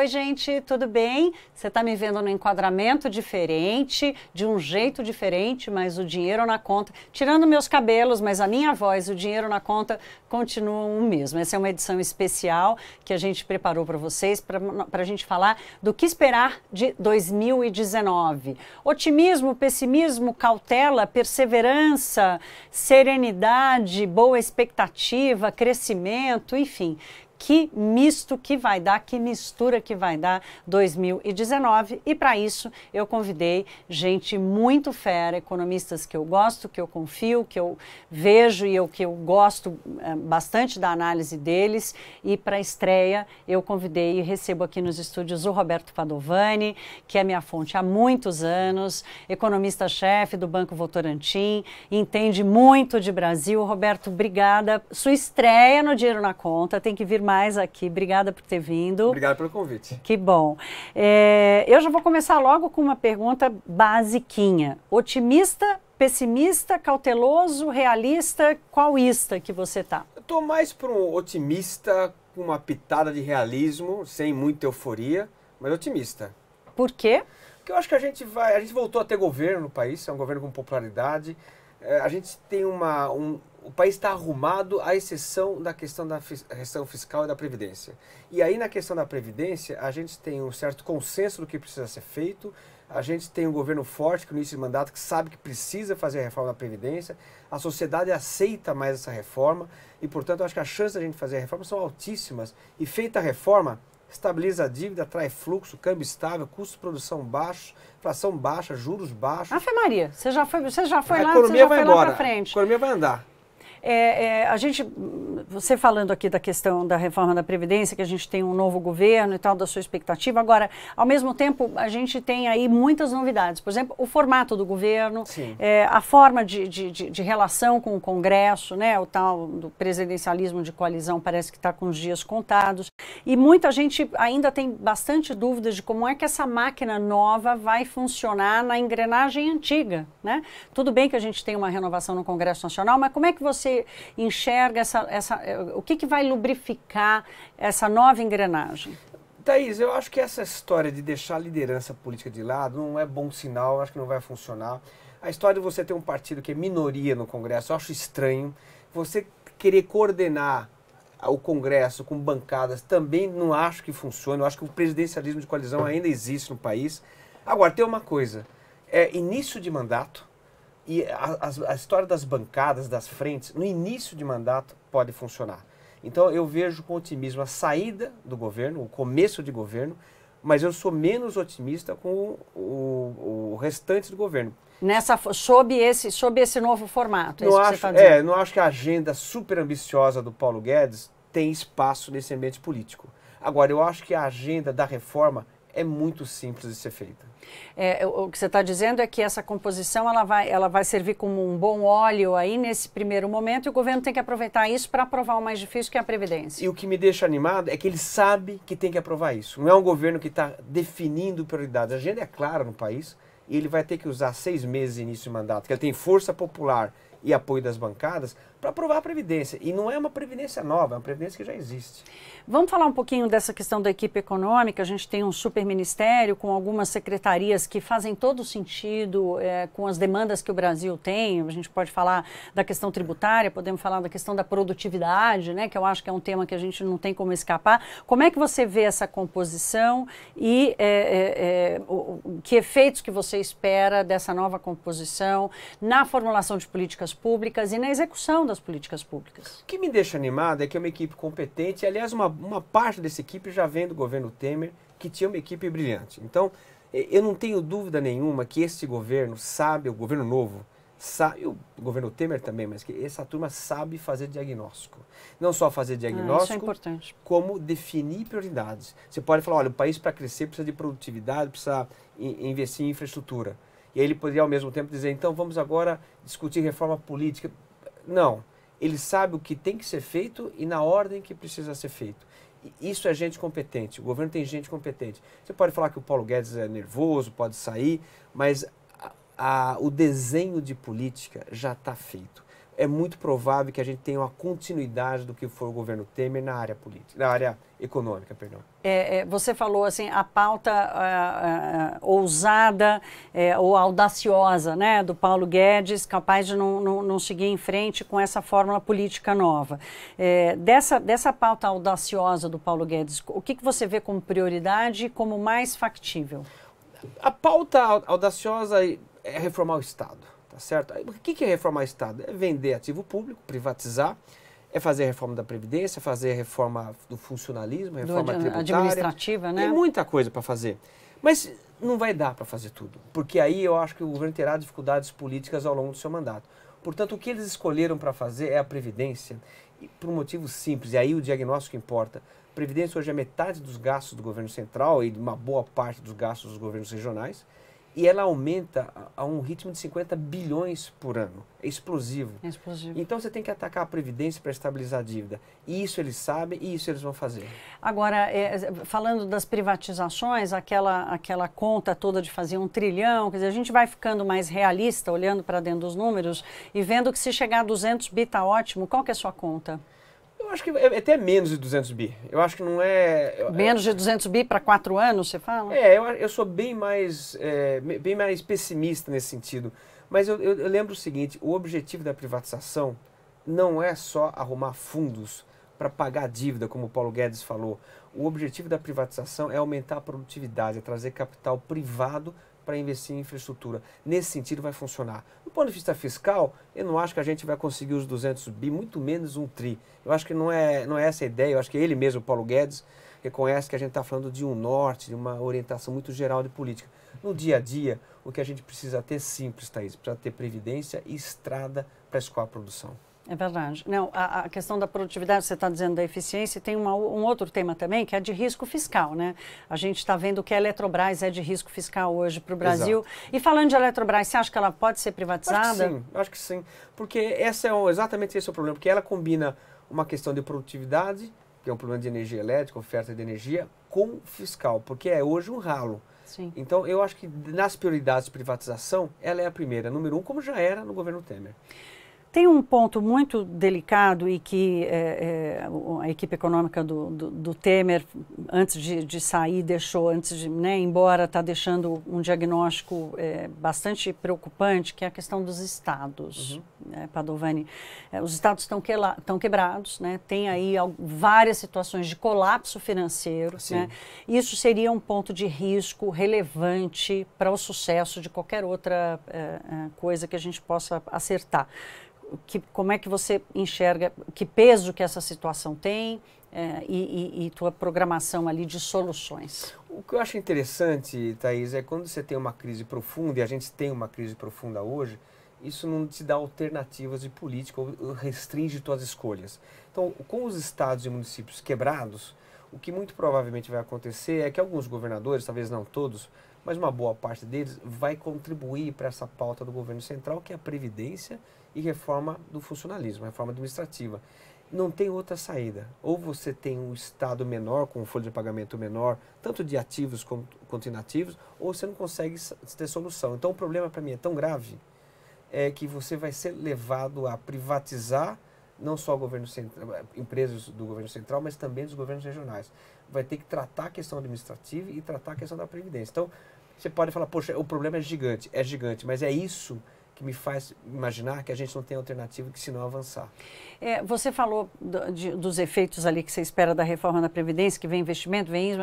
Oi, gente, tudo bem? Você está me vendo num enquadramento diferente, de um jeito diferente, mas o dinheiro na conta, tirando meus cabelos, mas a minha voz, o dinheiro na conta continuam o mesmo. Essa é uma edição especial que a gente preparou para vocês, para a gente falar do que esperar de 2019. Otimismo, pessimismo, cautela, perseverança, serenidade, boa expectativa, crescimento, enfim que misto que vai dar, que mistura que vai dar 2019. E para isso eu convidei gente muito fera, economistas que eu gosto, que eu confio, que eu vejo e eu, que eu gosto é, bastante da análise deles. E para a estreia eu convidei e recebo aqui nos estúdios o Roberto Padovani, que é minha fonte há muitos anos, economista-chefe do Banco Votorantim, entende muito de Brasil. Roberto, obrigada. Sua estreia no Dinheiro na Conta tem que vir demais aqui. Obrigada por ter vindo. Obrigado pelo convite. Que bom. É, eu já vou começar logo com uma pergunta basiquinha. Otimista, pessimista, cauteloso, realista, qualista que você tá? Eu tô mais para um otimista com uma pitada de realismo, sem muita euforia, mas otimista. Por quê? Porque eu acho que a gente vai, a gente voltou a ter governo no país, é um governo com popularidade. É, a gente tem uma, um, o país está arrumado à exceção da questão da questão fiscal e da previdência. E aí na questão da previdência, a gente tem um certo consenso do que precisa ser feito, a gente tem um governo forte que no início de mandato que sabe que precisa fazer a reforma da previdência, a sociedade aceita mais essa reforma e, portanto, acho que as chances da gente fazer a reforma são altíssimas. E feita a reforma, estabiliza a dívida, atrai fluxo, câmbio estável, custo de produção baixo, inflação baixa, juros baixos. Afe Maria, você já foi, você já foi a lá, você já foi embora, lá frente. A economia vai andar. É, é, a gente, você falando aqui da questão da reforma da Previdência, que a gente tem um novo governo e tal, da sua expectativa. Agora, ao mesmo tempo, a gente tem aí muitas novidades. Por exemplo, o formato do governo, é, a forma de, de, de, de, relação com o Congresso, né? o tal do presidencialismo de coalizão parece que está com os dias contados. E muita gente ainda tem bastante dúvidas de como é que essa máquina nova vai funcionar na engrenagem antiga. Né? Tudo bem que a gente tem uma renovação no Congresso Nacional, mas como é que você você enxerga essa, essa, eh, o que, que vai lubrificar essa nova engrenagem? Thaís, eu acho que essa história de deixar a liderança política de lado não é bom sinal, acho que não vai funcionar. A história de você ter um partido que é minoria no Congresso, eu acho estranho. Você querer coordenar o Congresso com bancadas também não acho que funcione. Eu acho que o presidencialismo de coalizão ainda existe no país. Agora, tem uma coisa: é início de mandato e a, a, a história das bancadas, das frentes, no início de mandato pode funcionar. Então eu vejo com otimismo a saída do governo, o começo de governo, mas eu sou menos otimista com o, o, o restante do governo. Nessa, sob, esse, sob esse novo formato, é não é acho, tá É, não acho que a agenda super ambiciosa do Paulo Guedes tem espaço nesse ambiente político. Agora, eu acho que a agenda da reforma é muito simples de ser feita. É, o que você está dizendo é que essa composição ela vai, ela vai servir como um bom óleo aí nesse primeiro momento e o governo tem que aproveitar isso para aprovar o mais difícil que é a Previdência. E o que me deixa animado é que ele sabe que tem que aprovar isso. Não é um governo que está definindo prioridades. A agenda é clara no país e ele vai ter que usar seis meses de início de mandato, que ele tem força popular e apoio das bancadas para aprovar a Previdência. E não é uma Previdência nova, é uma Previdência que já existe. Vamos falar um pouquinho dessa questão da equipe econômica. A gente tem um super ministério com algumas secretarias que fazem todo sentido é, com as demandas que o Brasil tem. A gente pode falar da questão tributária, podemos falar da questão da produtividade, né, que eu acho que é um tema que a gente não tem como escapar. Como é que você vê essa composição e é, é, é o, que efeitos que você espera dessa nova composição na formulação de políticas públicas e na execução das políticas públicas. O que me deixa animado é que é uma equipe competente, aliás, uma, uma parte dessa equipe já vem do governo Temer, que tinha uma equipe brilhante. Então, eu não tenho dúvida nenhuma que este governo sabe, o governo novo, sabe, o governo Temer também, mas que essa turma sabe fazer diagnóstico. Não só fazer ah, é diagnóstico, ah, é como definir prioridades. Você pode falar, olha, o país para crescer precisa de produtividade, precisa investir em infraestrutura. E aí ele poderia ao mesmo tempo dizer, então vamos agora discutir reforma política. Não. Ele sabe o que tem que ser feito e na ordem que precisa ser feito. Isso é gente competente. O governo tem gente competente. Você pode falar que o Paulo Guedes é nervoso, pode sair, mas a, a, o desenho de política já está feito é muito provável que a gente tenha uma continuidade do que foi o governo Temer na área política, na área econômica, perdão. É, é, você falou assim a pauta ousada é, ou audaciosa, né, do Paulo Guedes, capaz de não, não, não seguir em frente com essa fórmula política nova. É, dessa dessa pauta audaciosa do Paulo Guedes, o que, que você vê como prioridade e como mais factível? A pauta audaciosa é reformar o Estado Tá certo? O que é reformar o Estado? É vender ativo público, privatizar, é fazer a reforma da Previdência, é fazer a reforma do funcionalismo, reforma do tributária. Administrativa, né? Tem muita coisa para fazer. Mas não vai dar para fazer tudo, porque aí eu acho que o governo terá dificuldades políticas ao longo do seu mandato. Portanto, o que eles escolheram para fazer é a Previdência, e por um motivo simples, e aí o diagnóstico importa. A Previdência hoje é metade dos gastos do governo central e uma boa parte dos gastos dos governos regionais e ela aumenta a, um ritmo de 50 bilhões por ano. É explosivo. É explosivo. Então você tem que atacar a Previdência para estabilizar a dívida. E isso eles sabem e isso eles vão fazer. Agora, é, é, falando das privatizações, aquela, aquela conta toda de fazer um trilhão, quer dizer, a gente vai ficando mais realista, olhando para dentro dos números e vendo que se chegar a 200 bi está ótimo. Qual que é a sua conta? Eu acho que é, é até menos de 200 bi. Eu acho que não é. Menos de 200 bi para quatro anos, você fala? É, eu, eu sou bem mais, é, bem mais pessimista nesse sentido. Mas eu, eu, eu lembro o seguinte: o objetivo da privatização não é só arrumar fundos para pagar dívida, como o Paulo Guedes falou. O objetivo da privatização é aumentar a produtividade, é trazer capital privado para investir em infraestrutura. Nesse sentido, vai funcionar. Do ponto de vista fiscal, eu não acho que a gente vai conseguir os 200 bi, muito menos um tri. Eu acho que não é, não é essa a ideia, eu acho que ele mesmo, Paulo Guedes, reconhece que a gente está falando de um norte, de uma orientação muito geral de política. No dia a dia, o que a gente precisa ter é simples, Thaís, precisa ter previdência e estrada para escoar a produção. É verdade. Não, a, a questão da produtividade, você está dizendo da eficiência, tem uma, um outro tema também, que é de risco fiscal, né? A gente está vendo que a Eletrobras é de risco fiscal hoje para o Brasil. Exato. E falando de Eletrobras, você acha que ela pode ser privatizada? Acho sim, acho que sim. Porque essa é o, exatamente esse é o problema, porque ela combina uma questão de produtividade, que é um problema de energia elétrica, oferta de energia, com fiscal, porque é hoje um ralo. Sim. Então, eu acho que nas prioridades de privatização, ela é a primeira, número um, como já era no governo Temer. Tem um ponto muito delicado e que é, é, a equipe econômica do, do, do Temer, antes de, de, sair, deixou, antes de né, embora, está deixando um diagnóstico é, bastante preocupante, que é a questão dos estados. Uhum. Né, Padovani, os estados estão quebrados, né, tem aí várias situações de colapso financeiro. Né, isso seria um ponto de risco relevante para o sucesso de qualquer outra coisa que a gente possa acertar que, como é que você enxerga, que peso que essa situação tem é, e, e, tua programação ali de soluções? O que eu acho interessante, Thaís, é quando você tem uma crise profunda, e a gente tem uma crise profunda hoje, isso não te dá alternativas de política ou restringe tuas escolhas. Então, com os estados e municípios quebrados, o que muito provavelmente vai acontecer é que alguns governadores, talvez não todos, mas uma boa parte deles vai contribuir para essa pauta do governo central, que é a previdência e reforma do funcionalismo, reforma administrativa. Não tem outra saída. Ou você tem um Estado menor, com um folha de pagamento menor, tanto de ativos quanto inativos, ou você não consegue ter solução. Então o problema para mim é tão grave é que você vai ser levado a privatizar não só o governo central, empresas do governo central, mas também dos governos regionais. Vai ter que tratar a questão administrativa e tratar a questão da previdência. Então, você pode falar, poxa, o problema é gigante, é gigante, mas é isso que me faz imaginar que a gente não tem alternativa que se não avançar. É, você falou do, de, dos efeitos ali que você espera da reforma da Previdência, que vem investimento, vem isso,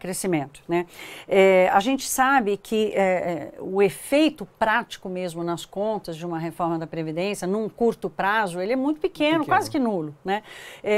crescimento. Né? É, a gente sabe que é, é, o efeito prático mesmo nas contas de uma reforma da Previdência, num curto prazo, ele é muito pequeno, pequeno. quase que nulo. Né? É,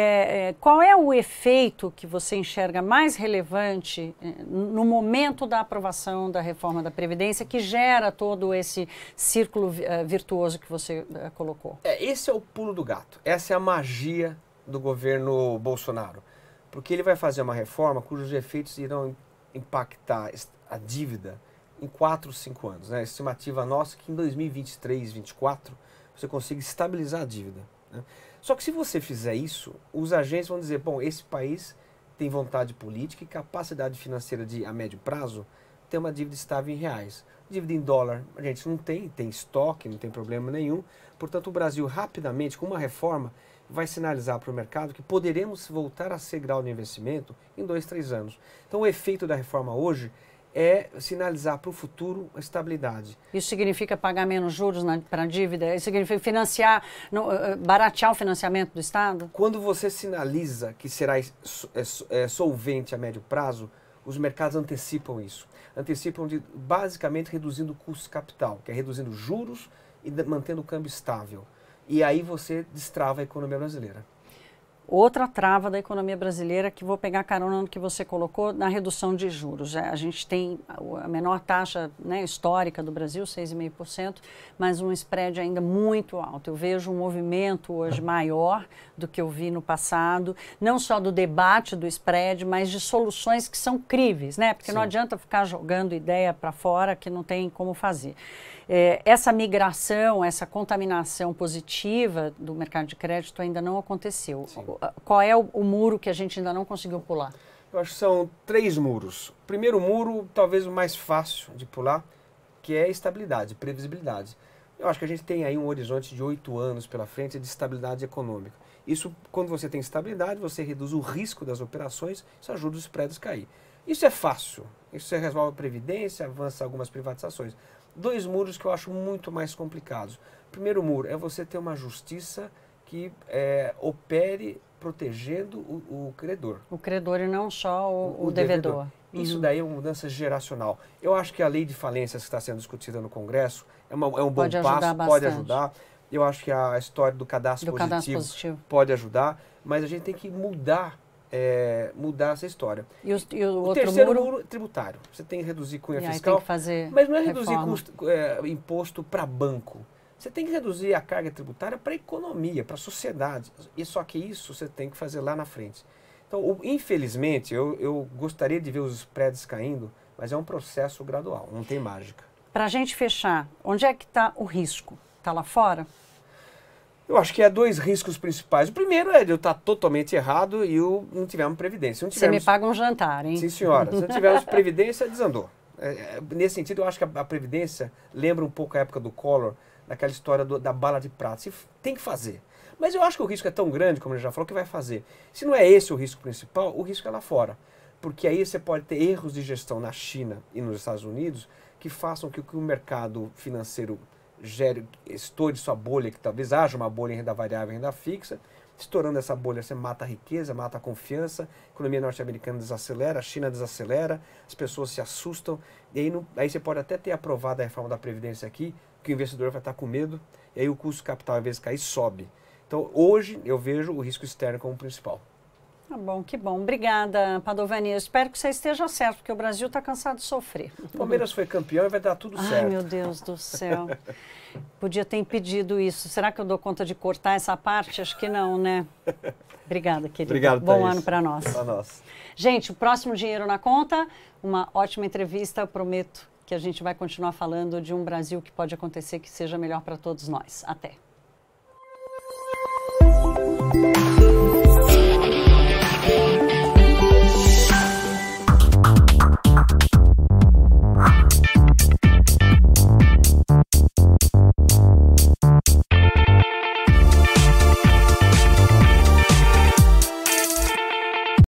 é, qual é o efeito que você enxerga mais relevante no momento da aprovação da reforma da Previdência, que gera todo esse círculo eh, virtuoso que você eh, colocou. É, esse é o pulo do gato. Essa é a magia do governo Bolsonaro. Porque ele vai fazer uma reforma cujos efeitos irão impactar a dívida em 4, 5 anos. Né? A estimativa nossa é que em 2023, 2024, você consiga estabilizar a dívida. Né? Só que se você fizer isso, os agentes vão dizer, bom, esse país tem vontade política e capacidade financeira de, a médio prazo tem uma dívida estável em reais. Dívida em dólar a gente não tem, tem estoque, não tem problema nenhum. Portanto, o Brasil rapidamente, com uma reforma, vai sinalizar para o mercado que poderemos voltar a ser grau de investimento em dois, três anos. Então, o efeito da reforma hoje é sinalizar para o futuro a estabilidade. Isso significa pagar menos juros para a dívida? Isso significa financiar, eh, eh, baratear o financiamento do Estado? Quando você sinaliza que será é, é solvente a médio prazo, os mercados antecipam isso. Antecipam de, basicamente reduzindo o custo capital, que é reduzindo juros e mantendo o câmbio estável. E aí você destrava a economia brasileira outra trava da economia brasileira, que vou pegar carona no que você colocou, na redução de juros. É, a gente tem a menor taxa né, histórica do Brasil, 6,5%, mas um spread ainda muito alto. Eu vejo um movimento hoje maior do que eu vi no passado, não só do debate do spread, mas de soluções que são críveis, né? Porque Sim. não adianta ficar jogando ideia para fora que não tem como fazer. É, essa migração, essa contaminação positiva do mercado de crédito ainda não aconteceu. Sim qual é o, o muro que a gente ainda não conseguiu pular? Eu acho que são três muros. O primeiro muro, talvez o mais fácil de pular, que é estabilidade, previsibilidade. Eu acho que a gente tem aí um horizonte de oito anos pela frente de estabilidade econômica. Isso, quando você tem estabilidade, você reduz o risco das operações, isso ajuda os prédios a cair. Isso é fácil. Isso você resolve a Previdência, avança algumas privatizações. Dois muros que eu acho muito mais complicados. O primeiro muro é você ter uma justiça que é, opere protegendo o, o, credor. O credor e não só o, o, o devedor. devedor. Isso uhum. daí é uma mudança geracional. Eu acho que a lei de falências que está sendo discutida no Congresso é, uma, é um pode bom passo, bastante. pode ajudar. Eu acho que a história do cadastro, do positivo, cadastro positivo pode ajudar, mas a gente tem que mudar é, mudar essa história. E, e o, o terceiro muro? muro? É tributário. Você tem que reduzir cunha e fiscal. Mas não é reduzir custo, é, imposto para banco. Você tem que reduzir a carga tributária para a economia, para a sociedade. E só que isso você tem que fazer lá na frente. Então, infelizmente, eu, eu gostaria de ver os prédios caindo, mas é um processo gradual, não tem mágica. Para a gente fechar, onde é que está o risco? Está lá fora? Eu acho que há dois riscos principais. O primeiro é de eu estar tá totalmente errado e eu não tivermos previdência. Não tivermos... Você me paga um jantar, hein? Sim, senhora. Se não tivermos previdência, desandou. É, é, nesse sentido, eu acho que a, a previdência lembra um pouco a época do Collor, naquela história do, da bala de prata. Se, tem que fazer. Mas eu acho que o risco é tão grande, como ele já falou, que vai fazer. Se não é esse o risco principal, o risco é lá fora. Porque aí você pode ter erros de gestão na China e nos Estados Unidos que façam que, que o mercado financeiro gere, estoure sua bolha, que talvez haja uma bolha em renda variável e renda fixa. Estourando essa bolha, você mata a riqueza, mata a confiança, a economia norte-americana desacelera, a China desacelera, as pessoas se assustam, e aí, não, aí você pode até ter aprovado a reforma da Previdência aqui, que o investidor vai estar com medo, e aí o custo capital, às vez cai e sobe. Então, hoje, eu vejo o risco externo como principal. Tá bom, que bom. Obrigada, Padovani. Eu espero que você esteja certo, porque o Brasil está cansado de sofrer. O Palmeiras foi campeão e vai dar tudo Ai, certo. Ai, meu Deus do céu. Podia ter impedido isso. Será que eu dou conta de cortar essa parte? Acho que não, né? Obrigada, querido. Obrigado, Bom Thaís. ano para nós. Para nós. Gente, o próximo Dinheiro na Conta, uma ótima entrevista, prometo que a gente vai continuar falando de um Brasil que pode acontecer que seja melhor para todos nós. Até!